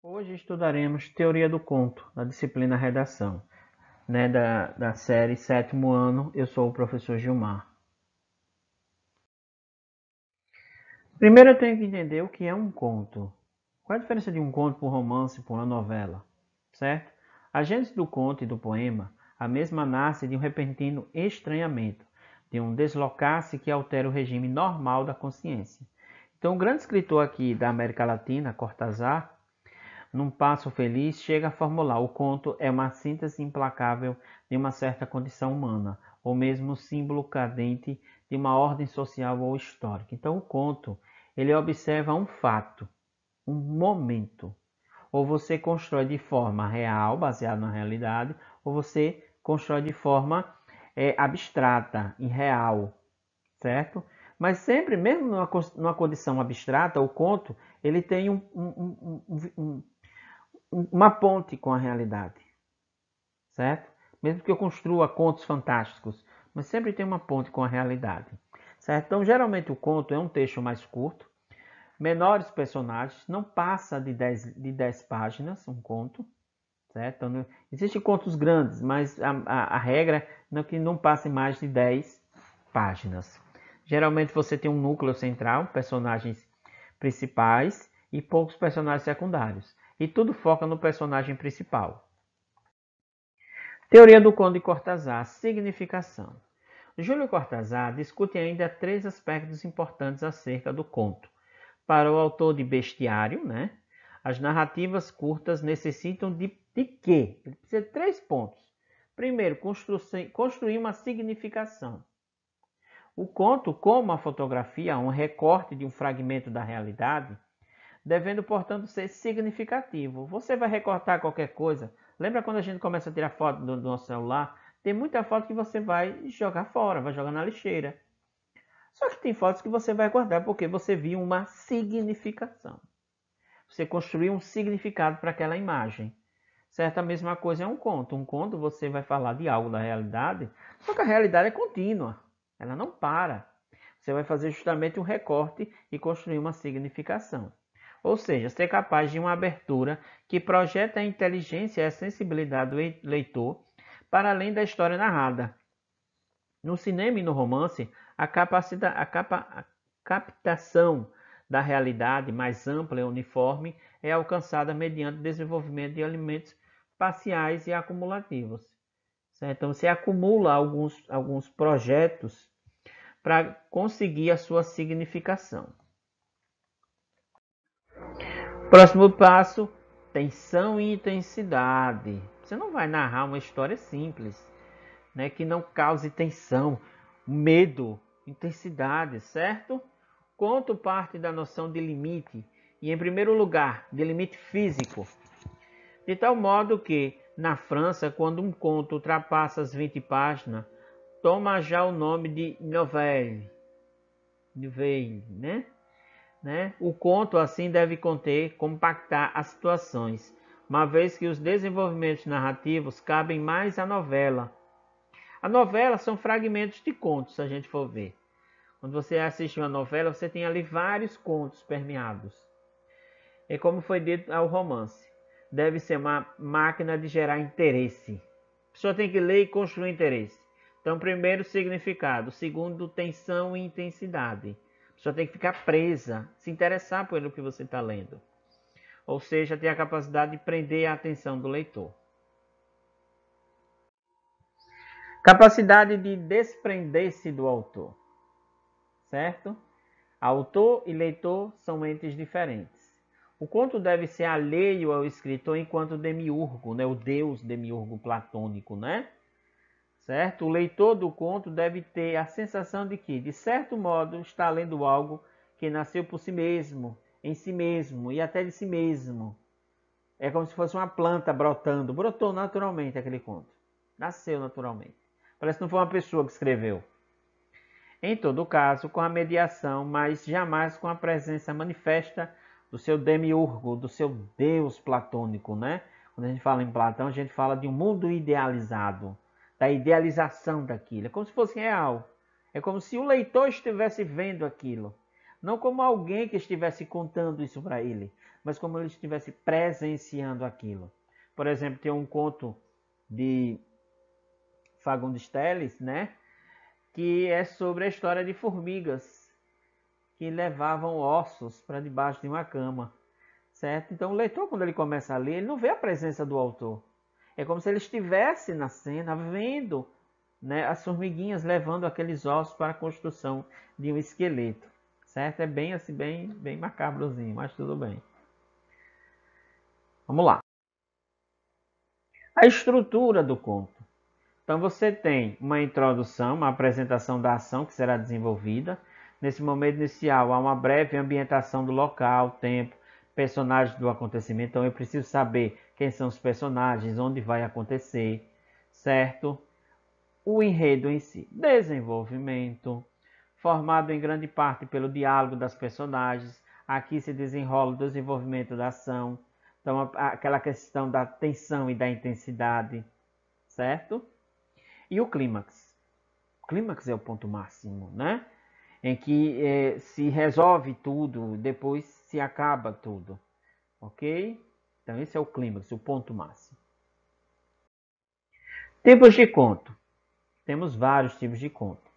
Hoje estudaremos Teoria do Conto, na disciplina Redação, né, da, da série Sétimo Ano. Eu sou o professor Gilmar. Primeiro eu tenho que entender o que é um conto. Qual a diferença de um conto para um romance, para uma novela, certo? A do conto e do poema, a mesma nasce de um repentino estranhamento, de um deslocar-se que altera o regime normal da consciência. Então, o grande escritor aqui da América Latina, Cortázar, num passo feliz, chega a formular: o conto é uma síntese implacável de uma certa condição humana, ou mesmo símbolo cadente de uma ordem social ou histórica. Então, o conto ele observa um fato, um momento, ou você constrói de forma real, baseado na realidade, ou você constrói de forma é, abstrata, irreal, certo? Mas sempre, mesmo numa, numa condição abstrata, o conto ele tem um, um, um, uma ponte com a realidade, certo? Mesmo que eu construa contos fantásticos, mas sempre tem uma ponte com a realidade, certo? Então, geralmente o conto é um texto mais curto, Menores personagens, não passa de 10, de páginas um conto. Certo? Então, existem contos grandes, mas a, a, a regra é que não passe mais de 10 páginas. Geralmente você tem um núcleo central, personagens principais e poucos personagens secundários. E tudo foca no personagem principal. Teoria do Conde Cortazar, significação. Júlio Cortazar discute ainda três aspectos importantes acerca do conto. Para o autor de Bestiário, né? As narrativas curtas necessitam de, de quê? Ele precisa de três pontos. Primeiro, construir uma significação. O conto, como a fotografia, um recorte de um fragmento da realidade, devendo, portanto, ser significativo. Você vai recortar qualquer coisa. Lembra quando a gente começa a tirar foto do nosso celular? Tem muita foto que você vai jogar fora, vai jogar na lixeira. Só que tem fotos que você vai guardar porque você viu uma significação. Você construiu um significado para aquela imagem. Certa mesma coisa é um conto. Um conto você vai falar de algo da realidade, só que a realidade é contínua. Ela não para. Você vai fazer justamente um recorte e construir uma significação. Ou seja, ser capaz de uma abertura que projeta a inteligência e a sensibilidade do leitor para além da história narrada. No cinema e no romance, a, capacita, a, capa, a captação da realidade mais ampla e uniforme é alcançada mediante o desenvolvimento de alimentos parciais e acumulativos. Certo? Então, você acumula alguns, alguns projetos para conseguir a sua significação. Próximo passo, tensão e intensidade. Você não vai narrar uma história simples, né, que não cause tensão, medo, intensidade, certo? Conto parte da noção de limite e, em primeiro lugar, de limite físico. De tal modo que, na França, quando um conto ultrapassa as 20 páginas, toma já o nome de novelle, nouvelle, né? né? O conto assim deve conter, compactar as situações, uma vez que os desenvolvimentos narrativos cabem mais à novela, a novela são fragmentos de contos, se a gente for ver. Quando você assiste uma novela, você tem ali vários contos permeados. E é como foi dito ao romance, deve ser uma máquina de gerar interesse. A pessoa tem que ler e construir interesse. Então, primeiro, significado. Segundo, tensão e intensidade. A pessoa tem que ficar presa, se interessar pelo que você está lendo. Ou seja, ter a capacidade de prender a atenção do leitor. Capacidade de desprender-se do autor, certo? Autor e leitor são entes diferentes. O conto deve ser alheio ao escritor enquanto demiurgo, né? o deus demiurgo platônico, né? Certo? O leitor do conto deve ter a sensação de que, de certo modo, está lendo algo que nasceu por si mesmo, em si mesmo e até de si mesmo. É como se fosse uma planta brotando. Brotou naturalmente aquele conto. Nasceu naturalmente. Parece que não foi uma pessoa que escreveu. Em todo caso, com a mediação, mas jamais com a presença manifesta do seu demiurgo, do seu Deus platônico, né? Quando a gente fala em Platão, a gente fala de um mundo idealizado, da idealização daquilo. É como se fosse real. É como se o leitor estivesse vendo aquilo. Não como alguém que estivesse contando isso para ele, mas como ele estivesse presenciando aquilo. Por exemplo, tem um conto de Fagundes Teles, né? Que é sobre a história de formigas que levavam ossos para debaixo de uma cama, certo? Então o leitor, quando ele começa a ler, ele não vê a presença do autor. É como se ele estivesse na cena, vendo né, as formiguinhas levando aqueles ossos para a construção de um esqueleto, certo? É bem assim, bem, bem macabrozinho, mas tudo bem. Vamos lá. A estrutura do conto. Então você tem uma introdução, uma apresentação da ação que será desenvolvida. Nesse momento inicial há uma breve ambientação do local, tempo, personagens do acontecimento. Então eu preciso saber quem são os personagens, onde vai acontecer, certo? O enredo em si, desenvolvimento, formado em grande parte pelo diálogo das personagens. Aqui se desenrola o desenvolvimento da ação. Então aquela questão da tensão e da intensidade, certo? E o clímax. O clímax é o ponto máximo, né? Em que é, se resolve tudo, depois se acaba tudo. Ok? Então, esse é o clímax, o ponto máximo. Tipos de conto. Temos vários tipos de conto.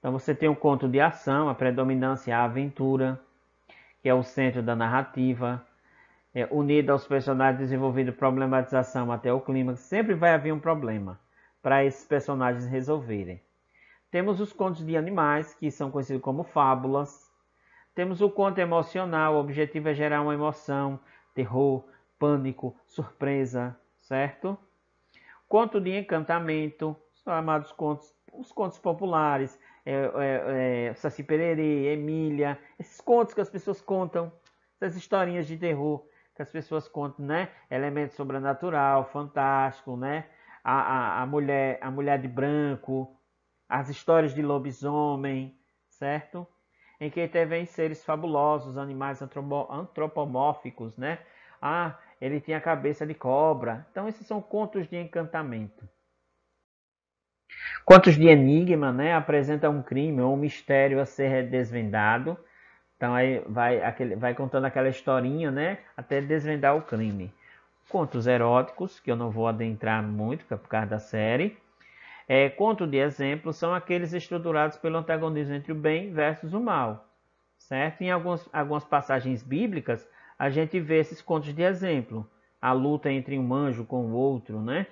Então, você tem o um conto de ação, a predominância, é a aventura, que é o centro da narrativa, é, unido aos personagens desenvolvendo problematização até o clímax. Sempre vai haver um problema para esses personagens resolverem. Temos os contos de animais, que são conhecidos como fábulas. Temos o conto emocional, o objetivo é gerar uma emoção, terror, pânico, surpresa, certo? Conto de encantamento, são amados contos, os contos populares, é, é, é, Saci Pererê, Emília, esses contos que as pessoas contam, essas historinhas de terror que as pessoas contam, né? Elemento sobrenatural, fantástico, né? a, a, a, mulher, a mulher de branco, as histórias de lobisomem, certo? Em que vem seres fabulosos, animais antropomórficos, né? Ah, ele tinha a cabeça de cobra. Então, esses são contos de encantamento. Contos de enigma, né? Apresenta um crime ou um mistério a ser desvendado. Então, aí vai, aquele, vai contando aquela historinha, né? Até desvendar o crime. Contos eróticos, que eu não vou adentrar muito, que é por causa da série. É, conto de exemplo são aqueles estruturados pelo antagonismo entre o bem versus o mal, certo? Em algumas, algumas passagens bíblicas, a gente vê esses contos de exemplo, a luta entre um anjo com o outro, né?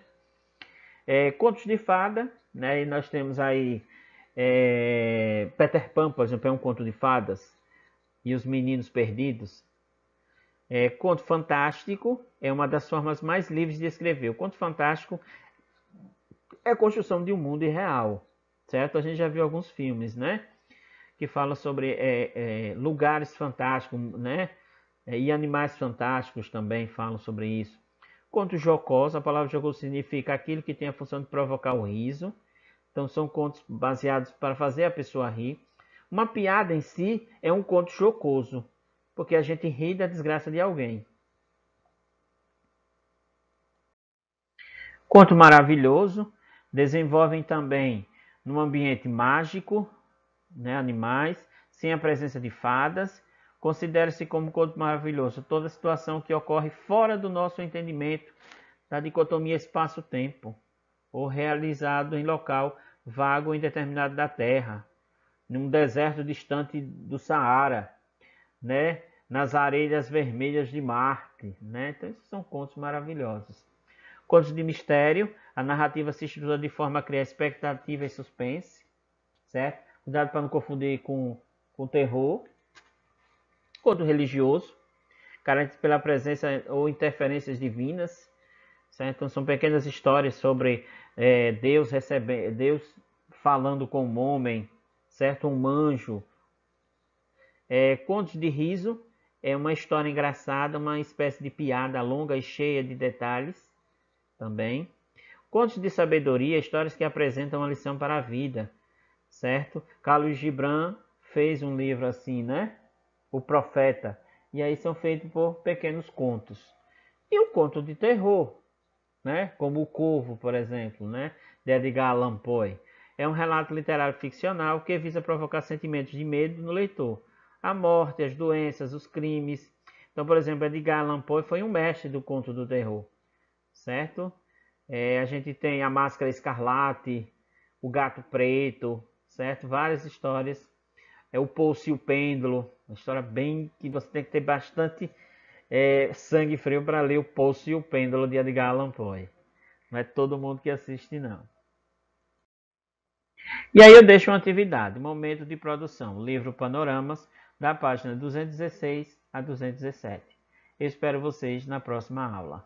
É, contos de fada, né? E nós temos aí é, Peter Pan, por exemplo, é um conto de fadas, e os meninos perdidos, é, conto fantástico é uma das formas mais livres de escrever. O conto fantástico é a construção de um mundo irreal, certo? A gente já viu alguns filmes, né? Que falam sobre é, é, lugares fantásticos, né? É, e animais fantásticos também falam sobre isso. Conto jocoso, a palavra jocoso significa aquilo que tem a função de provocar o riso. Então são contos baseados para fazer a pessoa rir. Uma piada em si é um conto jocoso, porque a gente ri da desgraça de alguém. Conto maravilhoso, desenvolvem também num ambiente mágico, né, animais, sem a presença de fadas. considera se como conto maravilhoso toda situação que ocorre fora do nosso entendimento da dicotomia espaço-tempo, ou realizado em local vago e indeterminado da Terra, num deserto distante do Saara, né? Nas areias vermelhas de Marte, né? Então esses são contos maravilhosos. Contos de mistério, a narrativa se estrutura de forma a criar expectativa e suspense, certo? Cuidado para não confundir com, com terror. Conto religioso, carente pela presença ou interferências divinas, certo? Então são pequenas histórias sobre é, Deus recebendo, Deus falando com um homem, certo? Um anjo é, Contos de Riso é uma história engraçada, uma espécie de piada longa e cheia de detalhes também. Contos de Sabedoria, histórias que apresentam uma lição para a vida, certo? Carlos Gibran fez um livro assim, né? O Profeta. E aí são feitos por pequenos contos. E o um conto de terror, né? Como o Corvo, por exemplo, né? De Edgar Allan Poe. É um relato literário ficcional que visa provocar sentimentos de medo no leitor a morte, as doenças, os crimes. Então, por exemplo, Edgar Allan Poe foi um mestre do conto do terror, certo? É, a gente tem a Máscara Escarlate, o Gato Preto, certo? Várias histórias. É o Pulso e o Pêndulo, uma história bem que você tem que ter bastante é, sangue frio para ler o Pulso e o Pêndulo de Edgar Allan Poe. Não é todo mundo que assiste, não. E aí eu deixo uma atividade, momento de produção, livro Panoramas, da página 216 a 217. Eu espero vocês na próxima aula.